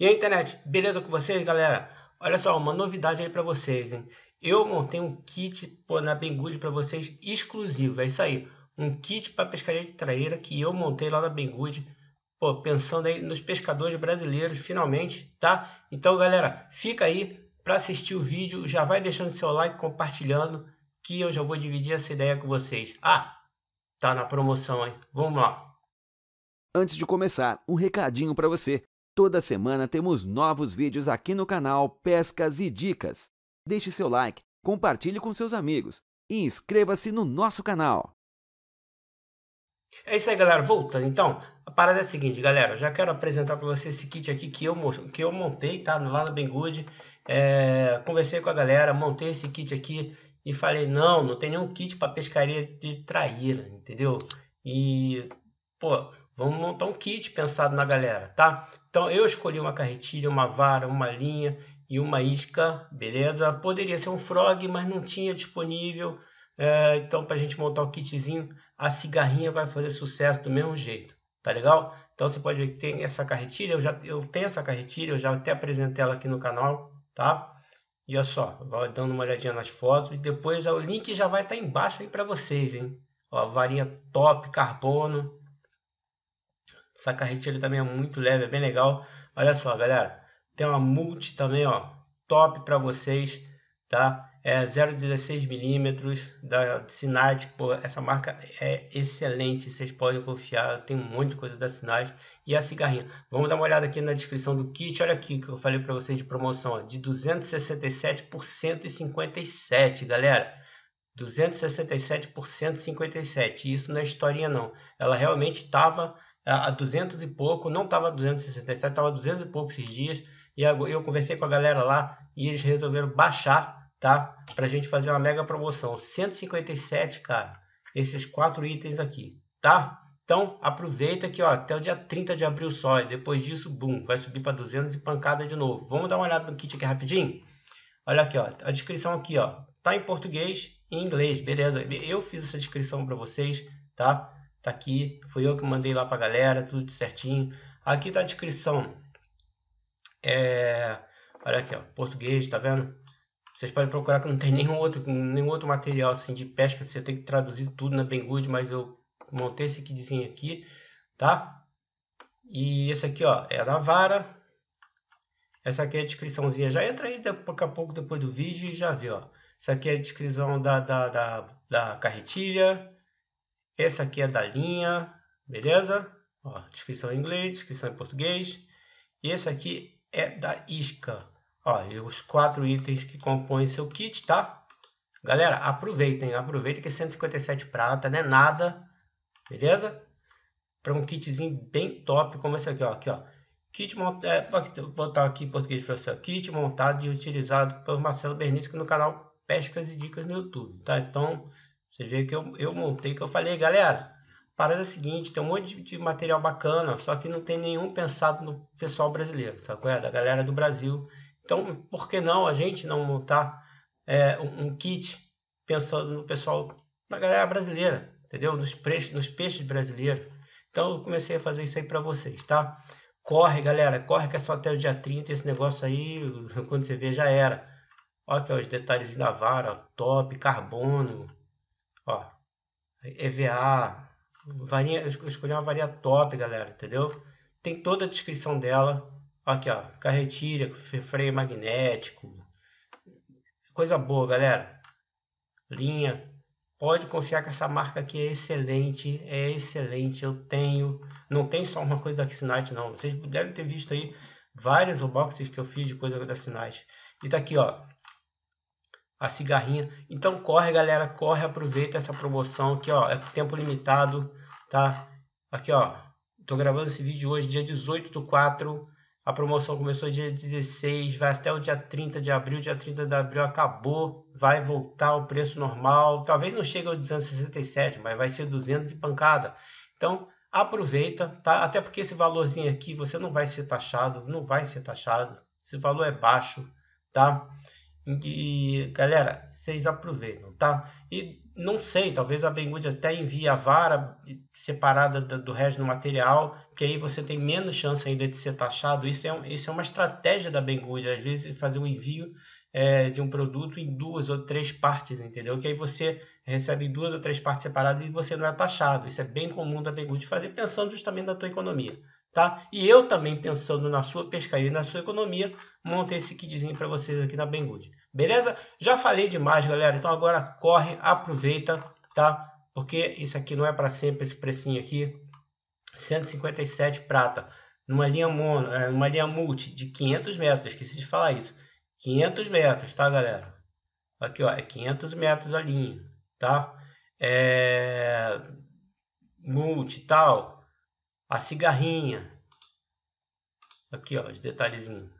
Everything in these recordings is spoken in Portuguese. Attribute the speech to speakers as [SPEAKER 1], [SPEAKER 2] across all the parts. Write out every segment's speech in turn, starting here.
[SPEAKER 1] E aí, internet, beleza com vocês, galera? Olha só, uma novidade aí para vocês, hein? Eu montei um kit pô, na Bengud para vocês exclusivo, é isso aí. Um kit para pescaria de traíra que eu montei lá na Bengud, pô, pensando aí nos pescadores brasileiros, finalmente, tá? Então, galera, fica aí para assistir o vídeo, já vai deixando seu like, compartilhando, que eu já vou dividir essa ideia com vocês. Ah, tá na promoção, hein? Vamos lá. Antes de começar, um recadinho para você. Toda semana temos novos vídeos aqui no canal Pescas e Dicas. Deixe seu like, compartilhe com seus amigos e inscreva-se no nosso canal. É isso aí, galera. Voltando, então, a parada é a seguinte, galera. já quero apresentar para vocês esse kit aqui que eu, que eu montei, tá? Lá no Bengud. É, conversei com a galera, montei esse kit aqui e falei, não, não tem nenhum kit para pescaria de traíra, entendeu? E, pô, Vamos montar um kit pensado na galera, tá? Então eu escolhi uma carretilha, uma vara, uma linha e uma isca, beleza? Poderia ser um frog, mas não tinha disponível. É, então para a gente montar o kitzinho, a cigarrinha vai fazer sucesso do mesmo jeito, tá legal? Então você pode ver que tem essa carretilha, eu já eu tenho essa carretilha, eu já até apresentei ela aqui no canal, tá? E olha só, vai dando uma olhadinha nas fotos e depois o link já vai estar tá embaixo aí para vocês, hein? Ó, varinha top, carbono, essa carretilha também é muito leve, é bem legal. Olha só, galera. Tem uma multi também, ó. Top para vocês, tá? É 0,16 milímetros da Sinatic. Pô, essa marca é excelente. Vocês podem confiar. Tem um monte de coisa da Sinatic. E a cigarrinha. Vamos dar uma olhada aqui na descrição do kit. Olha aqui que eu falei para vocês de promoção. Ó, de 267 por 157, galera. 267 por 157. Isso não é historinha, não. Ela realmente estava a 200 e pouco, não estava 267, estava 200 e pouco esses dias. E eu conversei com a galera lá e eles resolveram baixar, tá? Para a gente fazer uma mega promoção. 157, cara, esses quatro itens aqui, tá? Então, aproveita que ó, até o dia 30 de abril só, e depois disso, boom vai subir para 200 e pancada de novo. Vamos dar uma olhada no kit aqui rapidinho? Olha aqui, ó, a descrição aqui, ó, tá em português e inglês, beleza? Eu fiz essa descrição para vocês, tá? tá aqui, foi eu que mandei lá pra galera, tudo certinho. Aqui tá a descrição. É, olha aqui, ó, português, tá vendo? Vocês podem procurar que não tem nenhum outro, nenhum outro material assim de pesca, você tem que traduzir tudo na Bengud, mas eu montei esse kitzinho aqui, tá? E esse aqui, ó, é da vara. Essa aqui é a descriçãozinha. Já entra aí daqui a pouco depois do vídeo e já vê, ó. Isso aqui é a descrição da, da, da, da carretilha. Essa aqui é da linha, beleza? Ó, descrição em inglês, descrição em português. E esse aqui é da isca. Ó, e os quatro itens que compõem seu kit, tá? Galera, aproveitem, aproveitem que 157 prata não é nada, beleza? Para um kitzinho bem top como esse aqui, ó. Aqui, ó. Kit montado, é, vou botar aqui em português para você, kit montado e utilizado pelo Marcelo Bernice no canal Pescas e Dicas no YouTube, tá? Então, você vê que eu, eu montei, que eu falei, galera, parada é a seguinte, tem um monte de, de, material bacana, só que não tem nenhum pensado no pessoal brasileiro, sabe? É? Da galera do Brasil. Então, por que não a gente não montar é, um, um, kit pensando no pessoal na galera brasileira, entendeu? Nos, preços, nos peixes brasileiros. Então, eu comecei a fazer isso aí para vocês, tá? Corre, galera, corre que é só até o dia 30 esse negócio aí, quando você vê, já era. Olha aqui ó, os detalhes da vara, ó, top, carbono, Ó, EVA, é varinha, escolher uma varinha top, galera, entendeu? Tem toda a descrição dela. Aqui, ó, carretilha, freio magnético. Coisa boa, galera. Linha. Pode confiar que essa marca aqui é excelente, é excelente. Eu tenho, não tem só uma coisa da Sinat, não. Vocês devem ter visto aí vários boxes que eu fiz de coisa da Sinat. E tá aqui, ó, a cigarrinha. Então corre, galera, corre, aproveita essa promoção aqui, ó, é tempo limitado, tá? Aqui, ó, tô gravando esse vídeo hoje, dia 18 do 4, a promoção começou dia 16, vai até o dia 30 de abril, dia 30 de abril acabou, vai voltar ao preço normal, talvez não chegue aos 267, mas vai ser 200 e pancada. Então, aproveita, tá? Até porque esse valorzinho aqui, você não vai ser taxado, não vai ser taxado, esse valor é baixo, tá? Uhum. E galera, vocês aproveitam, tá? E não sei, talvez a Bengude até envie a vara separada do resto do material, que aí você tem menos chance ainda de ser taxado. Isso é, um, isso é uma estratégia da Bengude às vezes fazer um envio é, de um produto em duas ou três partes, entendeu? Que aí você recebe duas ou três partes separadas e você não é taxado. Isso é bem comum da Bengude fazer, pensando justamente na tua economia, tá? E eu também pensando na sua pescaria e na sua economia, montei esse kitzinho para vocês aqui na Bengude. Beleza? Já falei demais, galera. Então agora corre, aproveita, tá? Porque isso aqui não é para sempre, esse precinho aqui. 157 prata. Numa linha mono, é, numa linha multi de 500 metros. Esqueci de falar isso. 500 metros, tá, galera? Aqui, ó. É 500 metros a linha, tá? É... Multi, tal. A cigarrinha. Aqui, ó. Os detalhezinhos.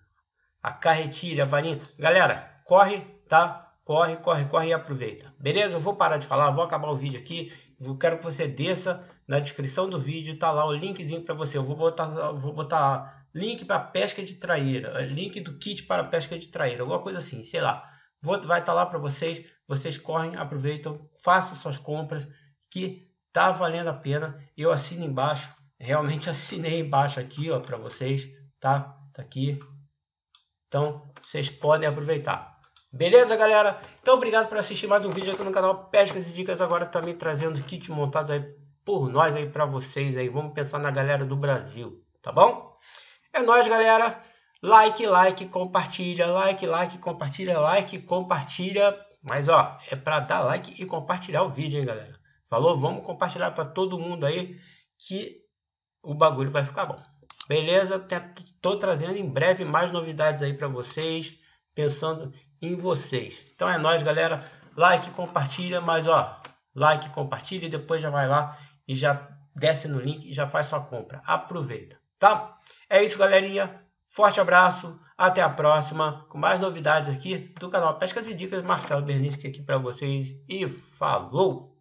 [SPEAKER 1] A carretilha, a varinha. Galera, corre, tá? Corre, corre, corre e aproveita. Beleza? Eu vou parar de falar, vou acabar o vídeo aqui. Eu quero que você desça na descrição do vídeo, tá lá o linkzinho para você. Eu vou botar, vou botar link para pesca de traíra, eh, link do kit para pesca de traíra, alguma coisa assim, sei lá. Vou, vai estar tá lá para vocês, vocês correm, aproveitam, façam suas compras, que tá valendo a pena. Eu assino embaixo, realmente assinei embaixo aqui, ó, para vocês, tá? Tá aqui. Então, vocês podem aproveitar. Beleza, galera? Então, obrigado por assistir mais um vídeo aqui no canal Pescas e Dicas. Agora também tá trazendo kits montados aí por nós aí para vocês aí. Vamos pensar na galera do Brasil, tá bom? É nóis, galera. Like, like, compartilha, like, like, compartilha, like, compartilha. Mas, ó, é para dar like e compartilhar o vídeo, hein, galera? Falou? Vamos compartilhar para todo mundo aí que o bagulho vai ficar bom. Beleza? Tô trazendo em breve mais novidades aí para vocês, pensando em vocês. Então é nós, galera. Like, compartilha, mas ó, like, compartilha e depois já vai lá e já desce no link e já faz sua compra. Aproveita, tá? É isso, galerinha. Forte abraço, até a próxima, com mais novidades aqui do canal Pescas e Dicas. Marcelo Bernice aqui para vocês e falou!